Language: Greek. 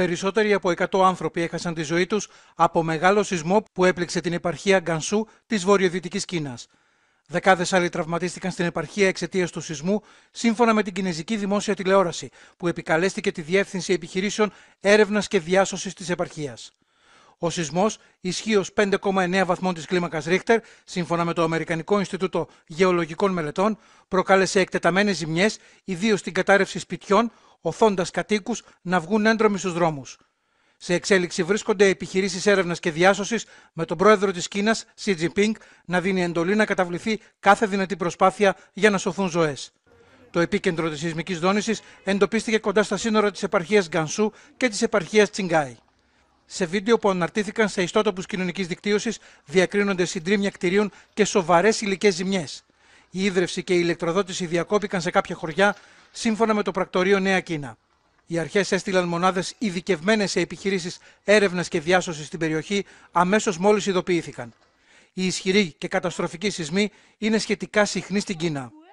Περισσότεροι από 100 άνθρωποι έχασαν τη ζωή τους από μεγάλο σεισμό που έπληξε την επαρχία Γκανσού της βορειοδυτικής Κίνας. Δεκάδες άλλοι τραυματίστηκαν στην επαρχία εξαιτίας του σεισμού, σύμφωνα με την Κινέζικη Δημόσια Τηλεόραση, που επικαλέστηκε τη Διεύθυνση Επιχειρήσεων Έρευνας και Διάσωσης της Επαρχίας. Ο σεισμός, ισχύω 5,9 βαθμών της κλίμακας Ρίχτερ, σύμφωνα με το Αμερικανικό Ινστιτούτο Γεωλογικών Μελετών, προκάλεσε εκτεταμένες ζημιές, ιδίως στην κατάρρευση σπιτιών, οθώντας κατοίκους να βγουν έντρομοι στους δρόμους. Σε εξέλιξη βρίσκονται επιχειρήσεις έρευνας και διάσωσης με τον πρόεδρο της Κίνας, Xi Jinping, να δίνει εντολή να καταβληθεί κάθε δυνατή προσπάθεια για να σωθούν ζωές. Το επίκεντρο της σεισμικής δόνησης εντοπίστηκε κοντά στα σύνορα της επαρχίας Γκανσού και της επαρχίας Τσιγκάη. Σε βίντεο που αναρτήθηκαν σε ιστότοπους κοινωνικής δικτύωσης, διακρίνονται συντρίμια κτηρίων και σοβαρές υλικές ζημιές. Η ίδρυυση και η ηλεκτροδότηση διακόπηκαν σε κάποια χωριά, σύμφωνα με το πρακτορείο Νέα Κίνα. Οι αρχές έστειλαν μονάδες ειδικευμένες σε επιχειρήσεις έρευνας και διάσωσης στην περιοχή αμέσως μόλις ειδοποιήθηκαν. Οι ισχυροί και καταστροφικοί σεισμοί είναι σχετικά συχνοί στην Κίνα.